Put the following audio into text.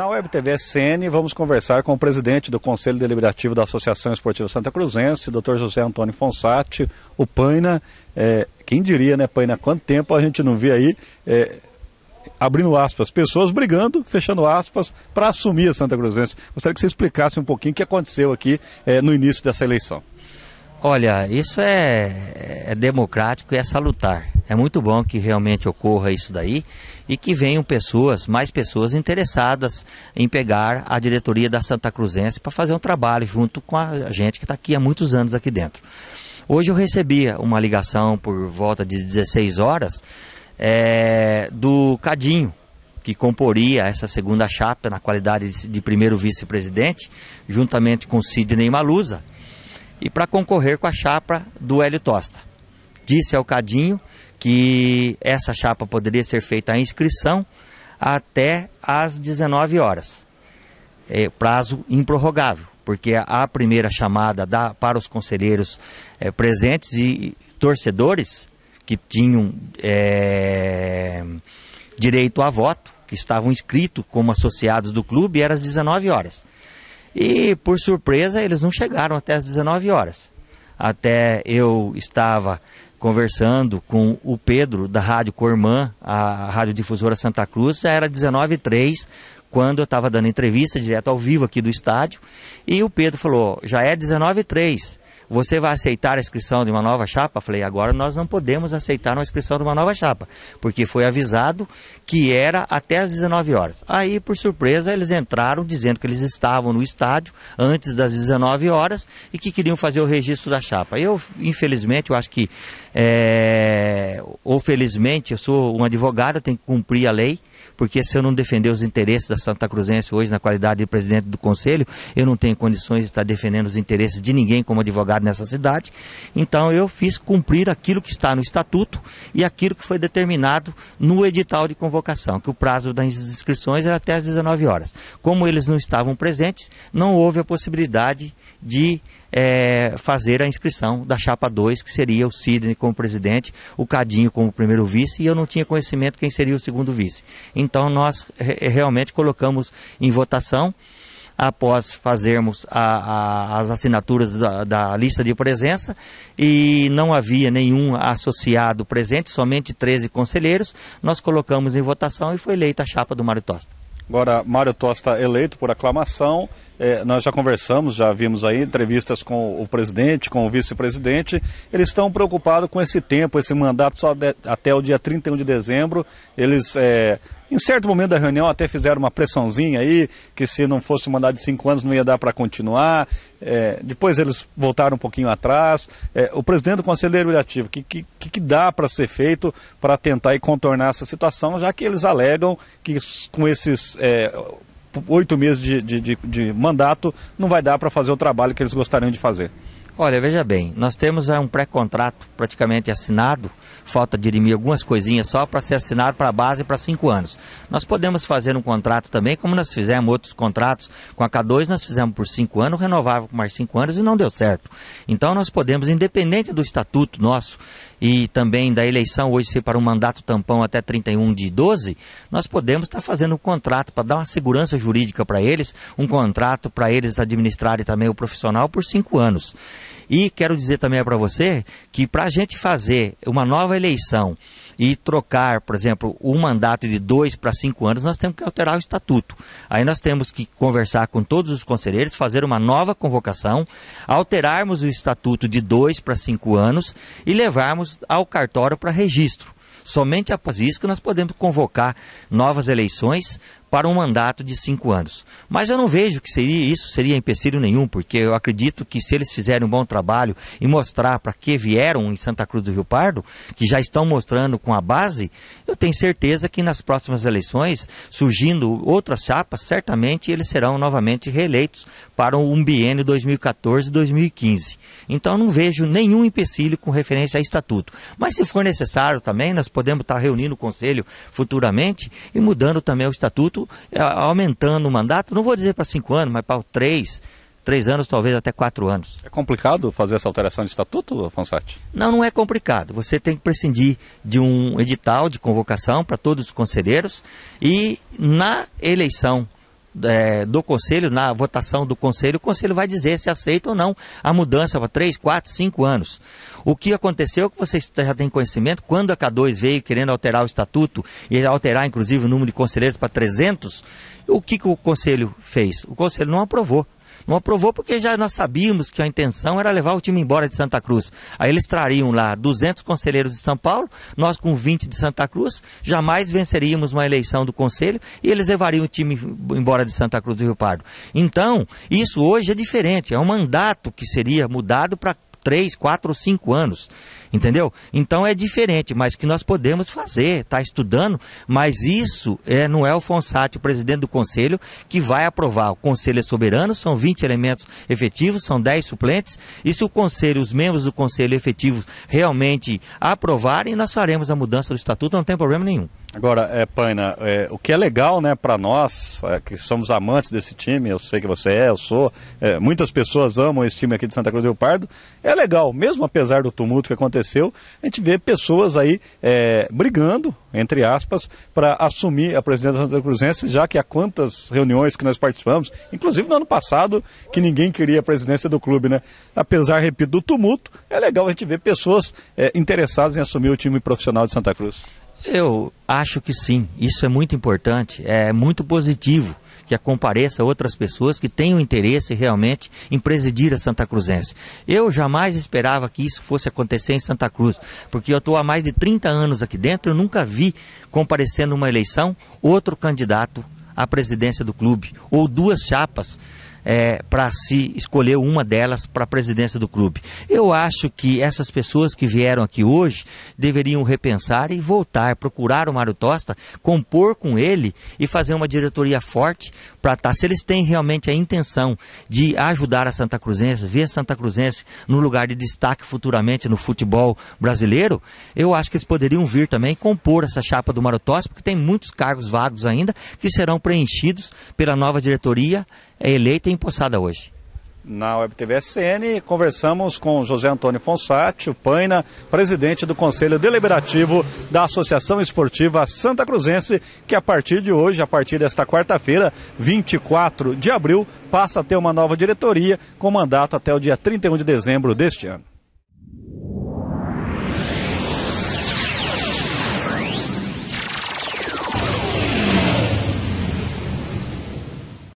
Na Web TV SN, vamos conversar com o presidente do Conselho Deliberativo da Associação Esportiva Santa Cruzense, Dr. José Antônio Fonsati, o Paina. É, quem diria, né, Paina? Quanto tempo a gente não vê aí, é, abrindo aspas, pessoas brigando, fechando aspas, para assumir a Santa Cruzense. Gostaria que você explicasse um pouquinho o que aconteceu aqui é, no início dessa eleição. Olha, isso é, é democrático e é salutar. É muito bom que realmente ocorra isso daí e que venham pessoas, mais pessoas interessadas em pegar a diretoria da Santa Cruzense para fazer um trabalho junto com a gente que está aqui há muitos anos aqui dentro. Hoje eu recebi uma ligação por volta de 16 horas é, do Cadinho, que comporia essa segunda chapa na qualidade de, primeiro vice-presidente, juntamente com Sidney Malusa, e para concorrer com a chapa do Hélio Tosta. Disse ao Cadinho que essa chapa poderia ser feita a inscrição até às 19 horas. É, prazo improrrogável, porque a primeira chamada da, para os conselheiros é, presentes e torcedores que tinham é, direito a voto, que estavam inscritos como associados do clube, era às 19 horas. E, por surpresa, eles não chegaram até às 19 horas. Até eu estava conversando com o Pedro, da Rádio Cormã, a Rádio Difusora Santa Cruz, era 19 h quando eu estava dando entrevista direto ao vivo aqui do estádio, e o Pedro falou: já é 19 3 você vai aceitar a inscrição de uma nova chapa? Eu falei, agora nós não podemos aceitar uma inscrição de uma nova chapa, porque foi avisado que era até as 19 horas. Aí, por surpresa, eles entraram dizendo que eles estavam no estádio antes das 19 horas e que queriam fazer o registro da chapa. Eu, infelizmente, eu acho que, é, ou felizmente, eu sou um advogado, eu tenho que cumprir a lei porque se eu não defender os interesses da Santa Cruzense hoje, na qualidade de presidente do Conselho, eu não tenho condições de estar defendendo os interesses de ninguém como advogado nessa cidade. Então eu fiz cumprir aquilo que está no estatuto e aquilo que foi determinado no edital de convocação, que o prazo das inscrições era é até às 19 horas. Como eles não estavam presentes, não houve a possibilidade de é, fazer a inscrição da chapa 2, que seria o Sidney como presidente, o Cadinho como primeiro vice, e eu não tinha conhecimento quem seria o segundo vice. Então nós re é, realmente colocamos em votação após fazermos a, a, as assinaturas da, da, lista de presença e não havia nenhum associado presente, somente 13 conselheiros, nós colocamos em votação e foi eleita a chapa do Mário Tosta. Agora, Mário Tosta eleito por aclamação é, nós já conversamos, já vimos aí entrevistas com o presidente, com o vice-presidente, eles estão preocupados com esse tempo, esse mandato só de, até o dia 31 de dezembro. Eles, é, em certo momento da reunião, até fizeram uma pressãozinha aí, que se não fosse um mandato de cinco anos não ia dar para continuar. É, depois eles voltaram um pouquinho atrás. É, o presidente do Conselho Deliberativo, o que, que, que dá para ser feito para tentar e contornar essa situação, já que eles alegam que com esses é, oito meses de, de, de, de mandato, não vai dar para fazer o trabalho que eles gostariam de fazer. Olha, veja bem, nós temos é, um pré-contrato praticamente assinado, falta dirimir algumas coisinhas só para ser assinado para a base para cinco anos. Nós podemos fazer um contrato também, como nós fizemos outros contratos com a K2, nós fizemos por cinco anos, renovável por mais cinco anos e não deu certo. Então nós podemos, independente do estatuto nosso e também da eleição hoje ser para um mandato tampão até 31 de 12, nós podemos estar tá fazendo um contrato para dar uma segurança jurídica para eles, um contrato para eles administrarem também o profissional por cinco anos. E quero dizer também para você que para a gente fazer uma nova eleição e trocar, por exemplo, um mandato de dois para cinco anos, nós temos que alterar o estatuto. Aí nós temos que conversar com todos os conselheiros, fazer uma nova convocação, alterarmos o estatuto de dois para cinco anos e levarmos ao cartório para registro. Somente após isso que nós podemos convocar novas eleições, para um mandato de cinco anos. Mas eu não vejo que seria isso seria empecilho nenhum, porque eu acredito que se eles fizerem um bom trabalho e mostrar para que vieram em Santa Cruz do Rio Pardo, que já estão mostrando com a base, eu tenho certeza que nas próximas eleições, surgindo outras chapas, certamente eles serão novamente reeleitos para um biênio 2014-2015. Então não vejo nenhum empecilho com referência a estatuto. Mas se for necessário também, nós podemos estar reunindo o conselho futuramente e mudando também o estatuto mandato, é, aumentando o mandato, não vou dizer para cinco anos, mas para três, três anos, talvez até quatro anos. É complicado fazer essa alteração de estatuto, Fonsati? Não, não é complicado. Você tem que prescindir de um edital de convocação para todos os conselheiros e na eleição é, do Conselho, na votação do Conselho, o Conselho vai dizer se aceita ou não a mudança para 3, 4, 5 anos. O que aconteceu, é que vocês já têm conhecimento, quando a K2 veio querendo alterar o estatuto e alterar inclusive o número de conselheiros para 300, o que, que o Conselho fez? O Conselho não aprovou. Não aprovou porque já nós sabíamos que a intenção era levar o time embora de Santa Cruz. Aí eles trariam lá 200 conselheiros de São Paulo, nós com 20 de Santa Cruz, jamais venceríamos uma eleição do conselho e eles levariam o time embora de Santa Cruz do Rio Pardo. Então, isso hoje é diferente, é um mandato que seria mudado para três, quatro ou cinco anos. Entendeu? Então é diferente, mas que nós podemos fazer, está estudando, mas isso é, não é o Fonsati, o presidente do conselho, que vai aprovar. O conselho é soberano, são 20 elementos efetivos, são 10 suplentes, e se o conselho, os membros do conselho efetivos realmente aprovarem, nós faremos a mudança do estatuto, não tem problema nenhum. Agora, é, Paina, é, o que é legal né, para nós, é, que somos amantes desse time, eu sei que você é, eu sou, é, muitas pessoas amam esse time aqui de Santa Cruz do Rio Pardo, é legal, mesmo apesar do tumulto que aconteceu, a gente vê pessoas aí é, brigando, entre aspas, para assumir a presidência da Santa Cruzense, já que há quantas reuniões que nós participamos, inclusive no ano passado, que ninguém queria a presidência do clube, né? Apesar, repito, do tumulto, é legal a gente ver pessoas é, interessadas em assumir o time profissional de Santa Cruz. Eu acho que sim, isso é muito importante, é muito positivo que compareça outras pessoas que tenham interesse realmente em presidir a Santa Cruzense. Eu jamais esperava que isso fosse acontecer em Santa Cruz, porque eu estou há mais de 30 anos aqui dentro, eu nunca vi comparecendo uma eleição outro candidato à presidência do clube, ou duas chapas é, para se escolher uma delas para a presidência do clube. Eu acho que essas pessoas que vieram aqui hoje deveriam repensar e voltar, procurar o Mário Tosta, compor com ele e fazer uma diretoria forte para estar. Tá, se eles têm realmente a intenção de ajudar a Santa Cruzense, ver a Santa Cruzense no lugar de destaque futuramente no futebol brasileiro, eu acho que eles poderiam vir também compor essa chapa do Mário Tosta, porque tem muitos cargos vagos ainda que serão preenchidos pela nova diretoria é eleita e empossada hoje. Na WebTV SN, conversamos com José Antônio Fonsati, o Paina, presidente do Conselho Deliberativo da Associação Esportiva Santa Cruzense, que a partir de hoje, a partir desta quarta-feira, 24 de abril, passa a ter uma nova diretoria com mandato até o dia 31 de dezembro deste ano.